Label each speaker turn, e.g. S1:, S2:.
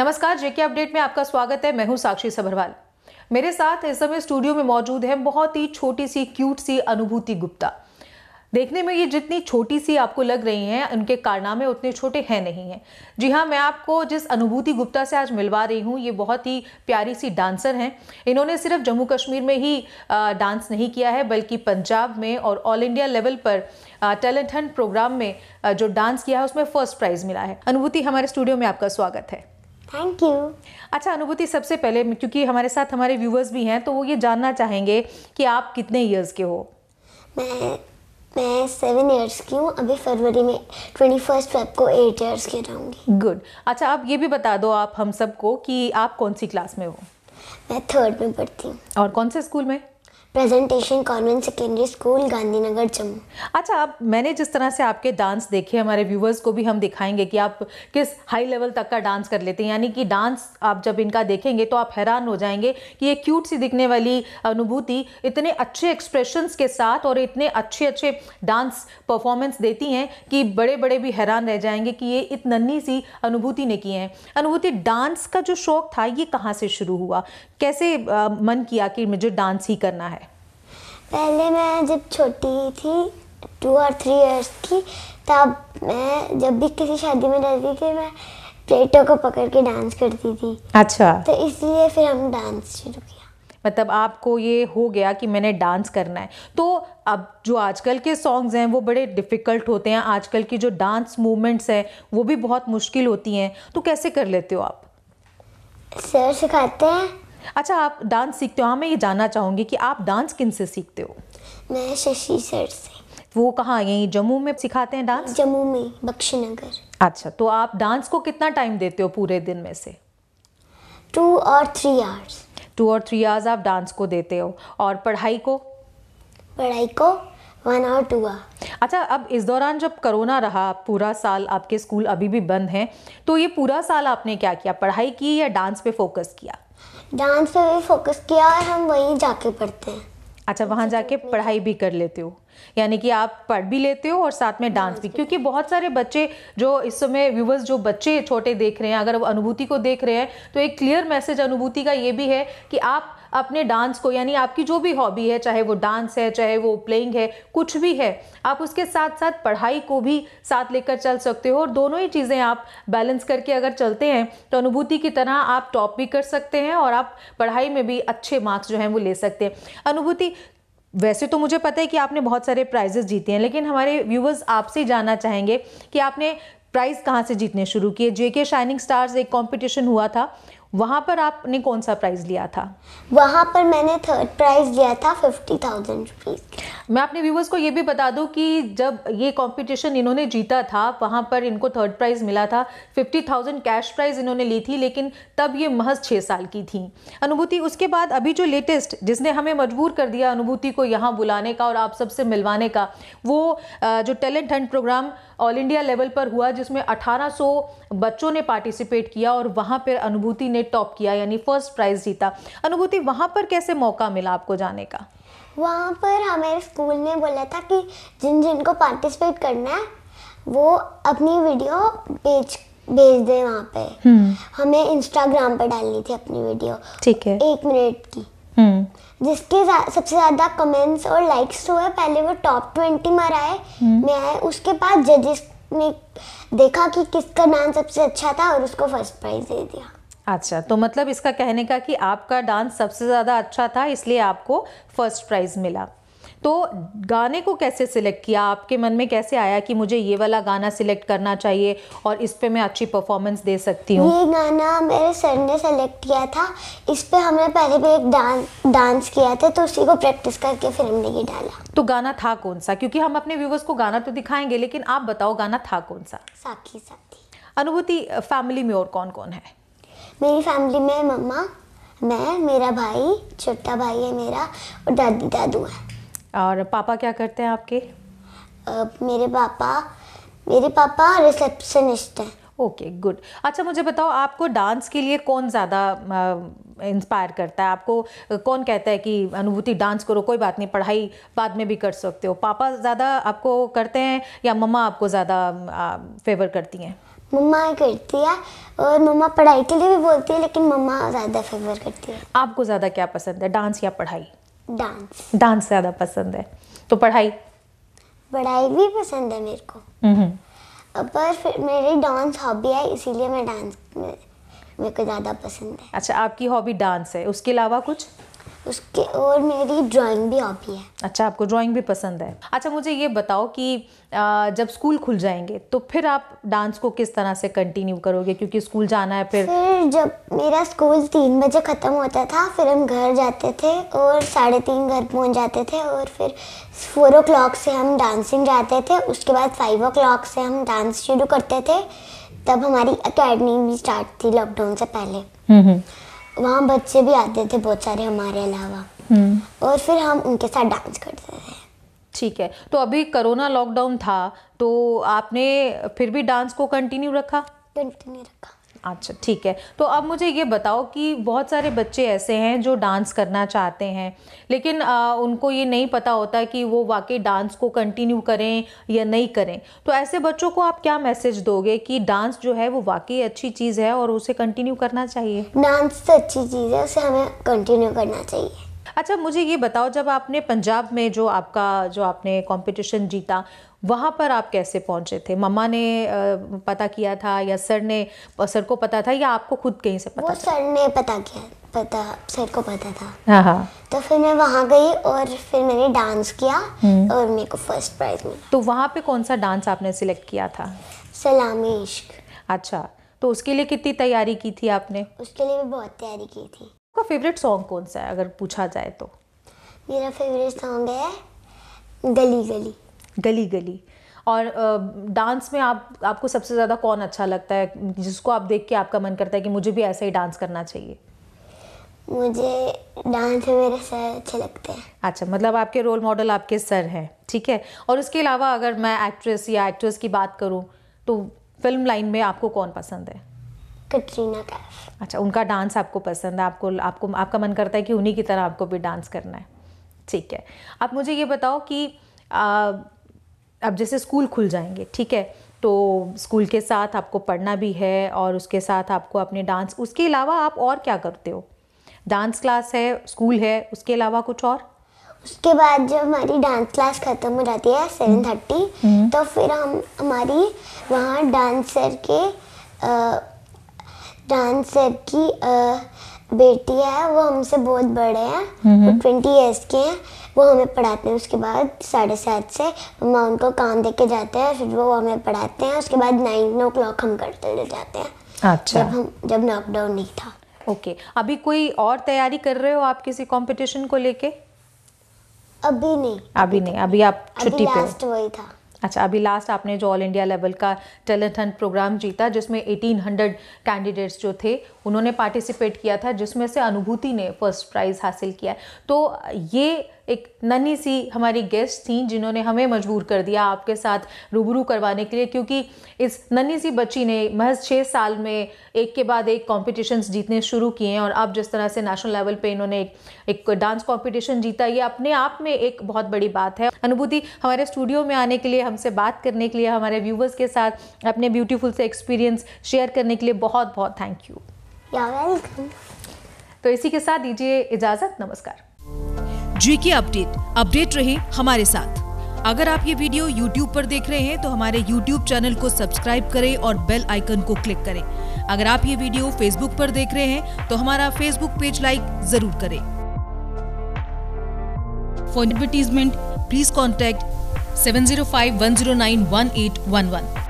S1: नमस्कार जेके अपडेट में आपका स्वागत है मैं हूं साक्षी सबरवाल मेरे साथ इस समय स्टूडियो में मौजूद है बहुत ही छोटी सी क्यूट सी अनुभूति गुप्ता देखने में ये जितनी छोटी सी आपको लग रही हैं उनके कारनामे उतने छोटे हैं नहीं हैं जी हाँ मैं आपको जिस अनुभूति गुप्ता से आज मिलवा रही हूँ ये बहुत ही प्यारी सी डांसर हैं इन्होंने सिर्फ जम्मू कश्मीर में ही डांस नहीं किया है बल्कि पंजाब में और ऑल इंडिया लेवल पर टैलेंट हंट प्रोग्राम में जो डांस किया है उसमें फर्स्ट प्राइज़ मिला है अनुभूति हमारे स्टूडियो में आपका स्वागत है थैंक यू अच्छा अनुभूति सबसे पहले क्योंकि हमारे साथ हमारे व्यूवर्स भी हैं तो वो ये जानना चाहेंगे कि आप कितने ईयर्स के हो
S2: मैं मैं सेवन ईयर्स की हूँ अभी फरवरी में ट्वेंटी फर्स्ट फेब को एट ईयर्स की रहूँगी गुड
S1: अच्छा आप ये भी बता दो आप हम सबको कि आप कौन सी क्लास में हो
S2: मैं थर्ड में पढ़ती हूँ और कौन से स्कूल में presentation
S1: convent secondary school Gandhinagar Jammu अच्छा आप मैंने जिस तरह से आपके डांस देखे हमारे व्यूवर्स को भी हम दिखाएंगे कि आप किस हाई लेवल तक का डांस कर लेते हैं यानी कि डांस आप जब इनका देखेंगे तो आप हैरान हो जाएंगे कि ये क्यूट सी दिखने वाली अनुभूति इतने अच्छे एक्सप्रेशन के साथ और इतने अच्छे अच्छे डांस परफॉर्मेंस देती हैं कि बड़े बड़े भी हैरान रह जाएंगे कि ये इत सी अनुभूति ने की हैं अनुभूति डांस का जो शौक़ था ये कहाँ से शुरू हुआ कैसे मन किया कि मुझे डांस ही करना है
S2: पहले मैं जब छोटी थी टू और थ्री इयर्स की तब मैं जब भी किसी शादी में जाती थी मैं प्लेटों को पकड़ के डांस करती थी अच्छा तो इसलिए फिर हम डांस शुरू किया मतलब आपको
S1: ये हो गया कि मैंने डांस करना है तो अब जो आजकल के सॉन्ग्स हैं वो बड़े डिफ़िकल्ट होते हैं आजकल की जो डांस मूवमेंट्स हैं वो भी बहुत मुश्किल होती हैं तो कैसे कर लेते हो आप सर सिखाते हैं अच्छा आप डांस सीखते हो हाँ मैं ये जानना चाहूँगी कि आप डांस किन से सीखते हो मैं शशि सर से वो कहाँ यहीं जम्मू में सिखाते हैं डांस जम्मू में बख्शी नगर अच्छा तो आप डांस को कितना टाइम देते हो पूरे दिन में से टू और थ्री आवर्स टू और थ्री आवर्स आप डांस को देते हो और पढ़ाई को पढ़ाई को वन आवर टू आवर अच्छा अब इस दौरान जब कोरोना रहा पूरा साल आपके स्कूल अभी भी बंद हैं तो ये पूरा साल आपने क्या किया पढ़ाई की या डांस पे फोकस किया
S2: डांस पे भी फोकस किया और हम वहीं जाके
S1: पढ़ते हैं अच्छा वहाँ जाके पढ़ाई भी कर लेते हो यानी कि आप पढ़ भी लेते हो और साथ में डांस भी क्योंकि बहुत सारे बच्चे जो इस समय व्यूवर्स जो बच्चे छोटे देख रहे हैं अगर वो अनुभूति को देख रहे हैं तो एक क्लियर मैसेज अनुभूति का ये भी है कि आप अपने डांस को यानी आपकी जो भी हॉबी है चाहे वो डांस है चाहे वो प्लेइंग है कुछ भी है आप उसके साथ साथ पढ़ाई को भी साथ लेकर चल सकते हो और दोनों ही चीज़ें आप बैलेंस करके अगर चलते हैं तो अनुभूति की तरह आप टॉप भी कर सकते हैं और आप पढ़ाई में भी अच्छे मार्क्स जो हैं वो ले सकते हैं अनुभूति वैसे तो मुझे पता है कि आपने बहुत सारे प्राइजेस जीते हैं लेकिन हमारे व्यूवर्स आपसे जानना चाहेंगे कि आपने प्राइज़ कहाँ से जीतने शुरू किए जेके शाइनिंग स्टार्स एक कंपटीशन हुआ था वहाँ पर आपने कौन सा प्राइज़ लिया था वहाँ पर मैंने थर्ड प्राइज़ लिया था फिफ्टी थाउजेंड रुपीज़ मैं अपने व्यूवर्स को ये भी बता दूँ कि जब ये कॉम्पिटिशन इन्होंने जीता था वहाँ पर इनको थर्ड प्राइज़ मिला था फिफ्टी थाउजेंड कैश प्राइज़ इन्होंने ली थी लेकिन तब ये महज छः साल की थी अनुभूति उसके बाद अभी जो लेटेस्ट जिसने हमें मजबूर कर दिया अनुभूति को यहाँ बुलाने का और आप सबसे मिलवाने का वो जो talent hunt program all India level पर हुआ जिसमें 1800 बच्चों ने पार्टिसिपेट किया और वहाँ पर अनुभूति ने टॉप किया यानी फर्स्ट प्राइज जीता अनुभूति वहाँ पर कैसे मौका मिला
S2: आपको जाने का वहाँ पर हमारे स्कूल ने बोला था कि जिन जिनको पार्टिसिपेट करना है वो अपनी वीडियो भेज भेज दें वहाँ पे हम्म। हमें इंस्टाग्राम पे डालनी थी अपनी वीडियो ठीक है एक मिनट की हम्म। जिसके सबसे ज्यादा कमेंट्स और लाइक्स हुए पहले वो टॉप ट्वेंटी में आए में आए उसके बाद जजेस ने देखा कि किसका डांस सबसे अच्छा था और उसको फर्स्ट प्राइज दे दिया
S1: अच्छा तो मतलब इसका कहने का कि आपका डांस सबसे ज़्यादा अच्छा था इसलिए आपको फर्स्ट प्राइज़ मिला तो गाने को कैसे सिलेक्ट किया आपके मन में कैसे आया कि मुझे ये वाला गाना सिलेक्ट करना चाहिए और इस पर मैं अच्छी परफॉर्मेंस दे सकती हूँ ये
S2: गाना मेरे सर ने सेलेक्ट किया था इस पर हमने पहले भी एक डांस डांस किया था तो उसी को प्रैक्टिस करके फिर हमने ये डाला तो
S1: गाना था कौन सा क्योंकि हम अपने व्यूवर्स को गाना तो दिखाएंगे लेकिन आप बताओ गाना था कौन सा साखी साथी अनुभूति फैमिली में और कौन कौन है
S2: मेरी फैमिली में मम्मा मैं मेरा भाई छोटा भाई है मेरा और दादी दादू है और पापा क्या करते हैं आपके मेरे पापा मेरे पापा रिसेप्शनिस्ट हैं ओके गुड अच्छा मुझे बताओ आपको
S1: डांस के लिए कौन ज़्यादा इंस्पायर करता है आपको कौन कहता है कि अनुभूति डांस करो कोई बात नहीं पढ़ाई बाद में भी कर सकते हो पापा ज़्यादा आपको करते हैं या मम्मा आपको ज़्यादा फेवर करती हैं
S2: मम्मा करती है और मम्मा पढ़ाई के लिए भी बोलती है लेकिन मम्मा ज़्यादा फेवर करती है आपको
S1: ज़्यादा क्या पसंद है डांस या पढ़ाई डांस डांस ज़्यादा पसंद है
S2: तो पढ़ाई पढ़ाई भी पसंद है मेरे को पर फिर मेरी डांस हॉबी है इसीलिए मैं डांस मेरे को ज़्यादा पसंद है अच्छा आपकी हॉबी डांस है उसके अलावा कुछ उसके और
S1: मेरी ड्राइंग भी आती है अच्छा आपको ड्राइंग भी पसंद है अच्छा मुझे ये बताओ कि जब स्कूल खुल जाएंगे तो फिर आप डांस को किस तरह से कंटिन्यू करोगे क्योंकि स्कूल जाना है फिर
S2: फिर जब मेरा स्कूल तीन बजे ख़त्म होता था फिर हम घर जाते थे और साढ़े तीन घर पहुंच जाते थे और फिर फोर ओ क्लॉक से हम डांसिंग जाते थे उसके बाद फाइव ओ क्लॉक से हम डांस शुरू करते थे तब हमारी अकेडमी भी स्टार्ट थी लॉकडाउन से पहले हम्म, हम्म। वहाँ बच्चे भी आते थे बहुत सारे हमारे अलावा हम्म। और फिर हम उनके साथ डांस करते थे ठीक है तो अभी कोरोना लॉकडाउन
S1: था तो आपने फिर भी डांस को कंटिन्यू रखा कंटिन्यू रखा अच्छा ठीक है तो अब मुझे ये बताओ कि बहुत सारे बच्चे ऐसे हैं जो डांस करना चाहते हैं लेकिन आ, उनको ये नहीं पता होता कि वो वाकई डांस को कंटिन्यू करें या नहीं करें तो ऐसे बच्चों को आप क्या मैसेज दोगे कि डांस जो है वो वाकई अच्छी चीज़ है और उसे
S2: कंटिन्यू करना चाहिए डांस तो अच्छी चीज़ है उसे हमें कंटिन्यू करना चाहिए
S1: अच्छा मुझे ये बताओ जब आपने पंजाब में जो आपका जो आपने कंपटीशन जीता वहाँ पर आप कैसे पहुँचे थे मम्मा ने पता किया था या सर ने सर को पता था या आपको खुद कहीं
S2: से पता वो था? सर ने पता किया पता सर को पता था हाँ, हाँ। तो फिर मैं वहाँ गई और फिर मैंने डांस किया हम्म। और मेरे को फर्स्ट प्राइज मिला तो वहाँ पे कौन सा
S1: डांस आपने सिलेक्ट किया था सलामी इश्क अच्छा तो उसके लिए कितनी तैयारी की थी आपने
S2: उसके लिए भी बहुत तैयारी की थी
S1: आपका फेवरेट सॉन्ग कौन सा है अगर पूछा जाए तो
S2: मेरा फेवरेट सॉन्ग है गली गली गली गली
S1: और डांस में आप आपको सबसे ज़्यादा कौन अच्छा लगता है जिसको आप देख के आपका मन करता है कि मुझे भी ऐसा ही डांस करना चाहिए
S2: मुझे डांस मेरे सर अच्छे लगते हैं
S1: अच्छा मतलब आपके रोल मॉडल आपके सर हैं ठीक है और उसके अलावा अगर मैं एक्ट्रेस या एक्ट्रेस की बात करूँ तो फिल्म लाइन में आपको कौन पसंद है कटरीना कैफ अच्छा उनका डांस आपको पसंद है आपको आपको आपका मन करता है कि उन्हीं की तरह आपको भी डांस करना है ठीक है आप मुझे ये बताओ कि अब जैसे स्कूल खुल जाएंगे ठीक है तो स्कूल के साथ आपको पढ़ना भी है और उसके साथ आपको अपने डांस उसके अलावा आप और क्या करते हो डांस क्लास है स्कूल है उसके अलावा कुछ
S2: और उसके बाद जब हमारी डांस क्लास खत्म हो जाती है सेवन थर्टी हम्म। तो फिर हम हमारी वहाँ डांसर के आ, डांस सर की बेटी है वो हमसे बहुत बड़े हैं वो ट्वेंटी ईयर्स के हैं वो हमें पढ़ाते हैं उसके बाद साढ़े सात से माँ उनको काम दे के जाते हैं फिर वो हमें पढ़ाते हैं उसके बाद नाइन ओ क्लॉक हम घर चले जाते हैं अच्छा जब हम
S1: जब लॉकडाउन नहीं था ओके okay. अभी कोई और तैयारी कर रहे हो आप किसी कंपटीशन को लेके अभी नहीं अभी, अभी नहीं अभी आप छुट्टी पे लास्ट वही था अच्छा अभी लास्ट आपने जो ऑल इंडिया लेवल का टैलेंट हंट प्रोग्राम जीता जिसमें 1800 कैंडिडेट्स जो थे उन्होंने पार्टिसिपेट किया था जिसमें से अनुभूति ने फर्स्ट प्राइज़ हासिल किया तो ये एक नन्ही सी हमारी गेस्ट थी जिन्होंने हमें मजबूर कर दिया आपके साथ रूबरू करवाने के लिए क्योंकि इस नन्ही सी बच्ची ने महज छः साल में एक के बाद एक कॉम्पिटिशन्स जीतने शुरू किए हैं और अब जिस तरह से नेशनल लेवल पे इन्होंने एक, एक डांस कॉम्पिटिशन जीता ये अपने आप में एक बहुत बड़ी बात है अनुभूति हमारे स्टूडियो में आने के लिए हमसे बात करने के लिए हमारे व्यूवर्स के साथ अपने ब्यूटीफुल से एक्सपीरियंस शेयर करने के लिए बहुत बहुत थैंक यू तो इसी के साथ दीजिए इजाज़त नमस्कार जीके अपडेट अपडेट रहे हमारे साथ अगर आप ये वीडियो YouTube पर देख रहे हैं तो हमारे YouTube चैनल को सब्सक्राइब करें और बेल आइकन को क्लिक करें अगर आप ये वीडियो Facebook पर देख रहे हैं तो हमारा Facebook पेज लाइक जरूर करें for advertisement please contact one